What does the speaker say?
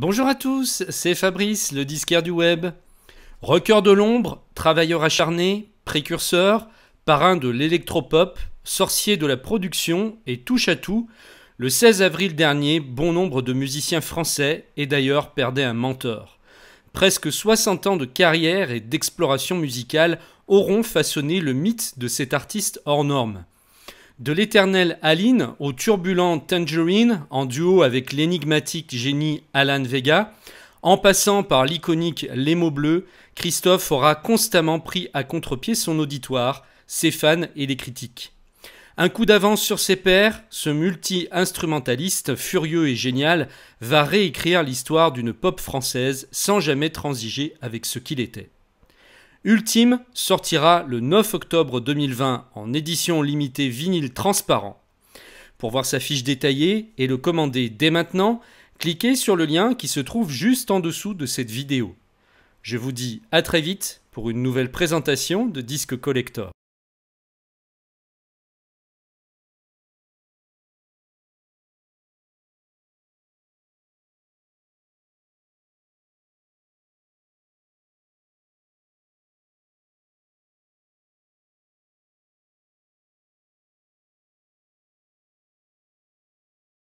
Bonjour à tous, c'est Fabrice, le disquaire du web. Rocker de l'ombre, travailleur acharné, précurseur, parrain de l'électropop, sorcier de la production et touche à tout, le 16 avril dernier, bon nombre de musiciens français et d'ailleurs perdaient un mentor. Presque 60 ans de carrière et d'exploration musicale auront façonné le mythe de cet artiste hors norme de l'éternel Aline au turbulent Tangerine en duo avec l'énigmatique génie Alan Vega, en passant par l'iconique Les mots bleus, Christophe aura constamment pris à contre-pied son auditoire, ses fans et les critiques. Un coup d'avance sur ses pairs, ce multi-instrumentaliste furieux et génial va réécrire l'histoire d'une pop française sans jamais transiger avec ce qu'il était. Ultime sortira le 9 octobre 2020 en édition limitée vinyle transparent. Pour voir sa fiche détaillée et le commander dès maintenant, cliquez sur le lien qui se trouve juste en dessous de cette vidéo. Je vous dis à très vite pour une nouvelle présentation de Disque Collector.